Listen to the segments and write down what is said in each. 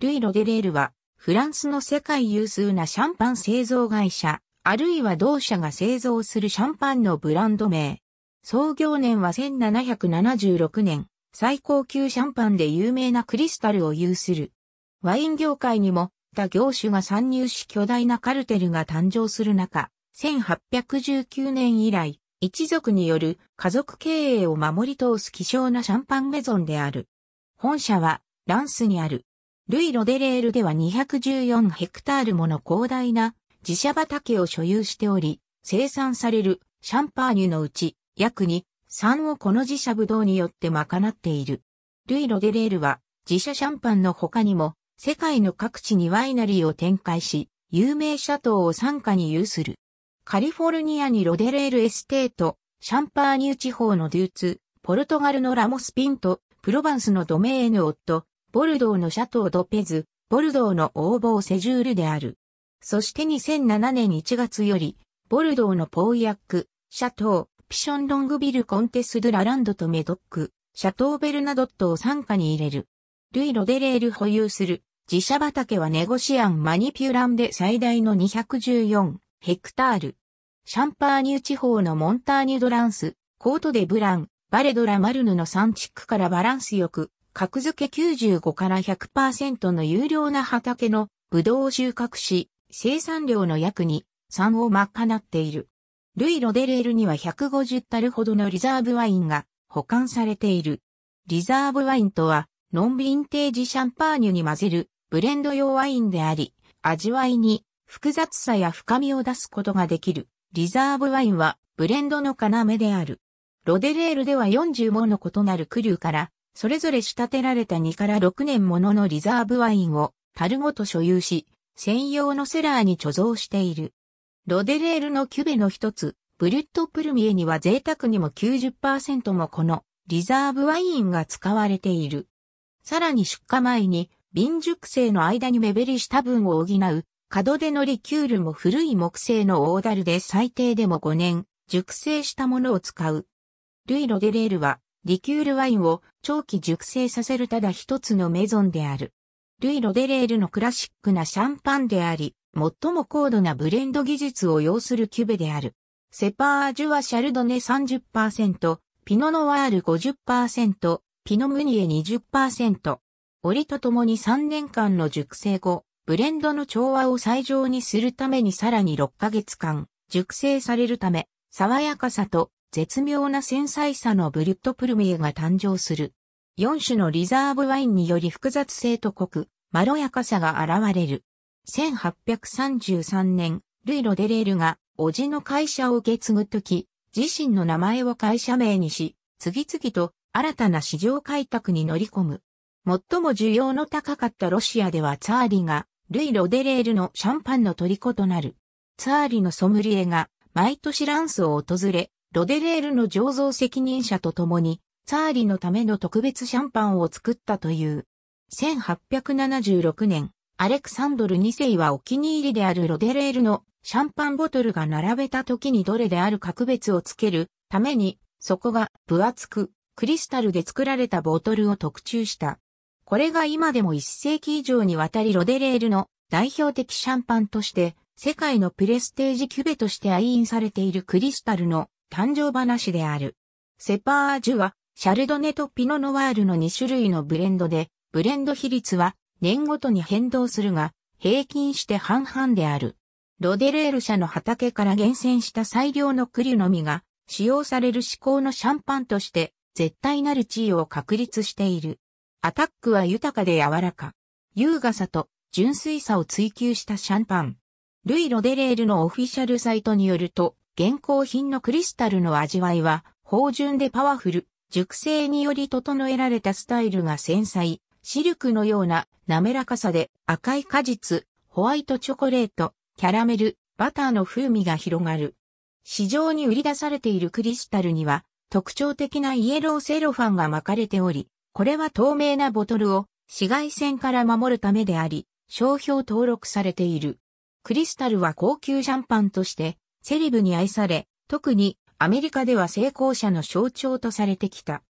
ルイ・ロデレールは、フランスの世界有数なシャンパン製造会社、あるいは同社が製造するシャンパンのブランド名。創業年は1776年、最高級シャンパンで有名なクリスタルを有する。ワイン業界にも、他業種が参入し巨大なカルテルが誕生する中、1819年以来、一族による家族経営を守り通す希少なシャンパンメゾンである。本社は、ランスにある。ルイ・ロデレールでは214ヘクタールもの広大な自社畑を所有しており、生産されるシャンパーニュのうち約2、3をこの自社ブドウによって賄っている。ルイ・ロデレールは自社シャンパンの他にも世界の各地にワイナリーを展開し、有名シャトーを傘下に有する。カリフォルニアにロデレールエステート、シャンパーニュ地方のデューツ、ポルトガルのラモスピント、プロバンスのドメーヌオット、ボルドーのシャトー・ド・ペズ、ボルドーの応募セジュールである。そして2007年1月より、ボルドーのポーヤック、シャトー、ピション・ロングビル・コンテス・ドゥ・ラランドとメドック、シャトー・ベルナドットを参加に入れる。ルイ・ロデレール保有する、自社畑はネゴシアン・マニピュランで最大の214ヘクタール。シャンパーニュ地方のモンターニュ・ドランス、コート・デ・ブラン、バレドラ・マルヌの3地区からバランスよく、格付け95から100%の有料な畑のブドウを収穫し、生産量の約2、3を賄っている。ルイ・ロデレールには150タルほどのリザーブワインが保管されている。リザーブワインとは、ノンヴィンテージシャンパーニュに混ぜるブレンド用ワインであり、味わいに複雑さや深みを出すことができる。リザーブワインはブレンドの要である。ロデレールでは40もの異なるクルーからそれぞれ仕立てられた2から6年もののリザーブワインを樽ごと所有し、専用のセラーに貯蔵している。ロデレールのキュベの一つ、ブリュットプルミエには贅沢にも90%もこのリザーブワインが使われている。さらに出荷前に、瓶熟成の間に目減りした分を補う、角でのリキュールも古い木製の大樽で最低でも5年、熟成したものを使う。ルイ・ロデレールは、リキュールワインを長期熟成させるただ一つのメゾンである。ルイ・ロデレールのクラシックなシャンパンであり、最も高度なブレンド技術を要するキュベである。セパージュはシャルドネ30%、ピノノワール50%、ピノムニエ20%。折とともに3年間の熟成後、ブレンドの調和を最上にするためにさらに6ヶ月間、熟成されるため、爽やかさと絶妙な繊細さのブリュットプルミエが誕生する。4種のリザーブワインにより複雑性と濃く、まろやかさが現れる。1833年、ルイ・ロデレールが、おじの会社を受け継ぐとき、自身の名前を会社名にし、次々と新たな市場開拓に乗り込む。最も需要の高かったロシアではツァーリが、ルイ・ロデレールのシャンパンの虜となる。ツァーリのソムリエが、毎年ランスを訪れ、ロデレールの醸造責任者と共に、ツァーリのための特別シャンパンを作ったという。1876年、アレクサンドル2世はお気に入りであるロデレールのシャンパンボトルが並べた時にどれである格別をつけるために、そこが分厚く、クリスタルで作られたボトルを特注した。これが今でも1世紀以上にわたりロデレールの代表的シャンパンとして、世界のプレステージキュベとして愛飲されているクリスタルの誕生話である。セパージュは、シャルドネとピノノワールの2種類のブレンドで、ブレンド比率は年ごとに変動するが、平均して半々である。ロデレール社の畑から厳選した最良のクリュの実が、使用される至高のシャンパンとして、絶対なる地位を確立している。アタックは豊かで柔らか。優雅さと純粋さを追求したシャンパン。ルイ・ロデレールのオフィシャルサイトによると、現行品のクリスタルの味わいは、芳醇でパワフル、熟成により整えられたスタイルが繊細、シルクのような滑らかさで赤い果実、ホワイトチョコレート、キャラメル、バターの風味が広がる。市場に売り出されているクリスタルには特徴的なイエローセロファンが巻かれており、これは透明なボトルを紫外線から守るためであり、商標登録されている。クリスタルは高級シャンパンとしてセレブに愛され、特にアメリカでは成功者の象徴とされてきた。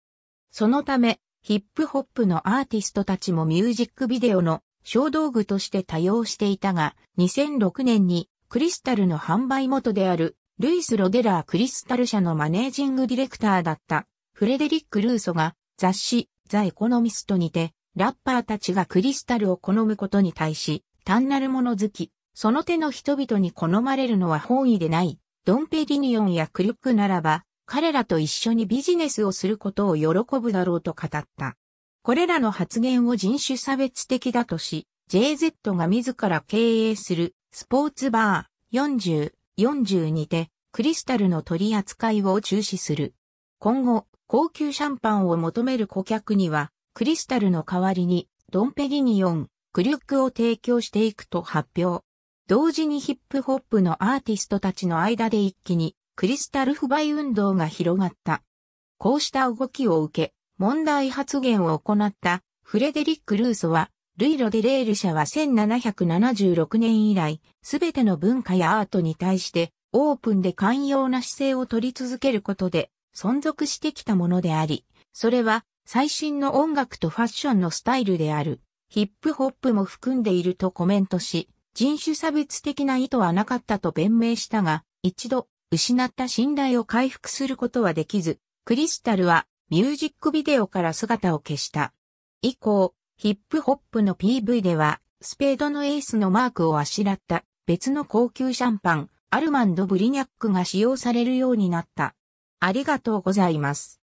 そのため、ヒップホップのアーティストたちもミュージックビデオの小道具として多用していたが、2006年にクリスタルの販売元であるルイス・ロデラー・クリスタル社のマネージングディレクターだったフレデリック・ルーソが雑誌ザ・エコノミストにてラッパーたちがクリスタルを好むことに対し単なるもの好きその手の人々に好まれるのは本意でない、ドンペリニオンやクリュックならば、彼らと一緒にビジネスをすることを喜ぶだろうと語った。これらの発言を人種差別的だとし、JZ が自ら経営するスポーツバー40、40にてクリスタルの取り扱いを中止する。今後、高級シャンパンを求める顧客には、クリスタルの代わりにドンペリニオン、クリュックを提供していくと発表。同時にヒップホップのアーティストたちの間で一気にクリスタル不買運動が広がった。こうした動きを受け、問題発言を行ったフレデリック・ルーソは、ルイ・ロデレール社は1776年以来、すべての文化やアートに対してオープンで寛容な姿勢を取り続けることで存続してきたものであり、それは最新の音楽とファッションのスタイルである、ヒップホップも含んでいるとコメントし、人種差別的な意図はなかったと弁明したが、一度失った信頼を回復することはできず、クリスタルはミュージックビデオから姿を消した。以降、ヒップホップの PV では、スペードのエースのマークをあしらった別の高級シャンパン、アルマンド・ブリニャックが使用されるようになった。ありがとうございます。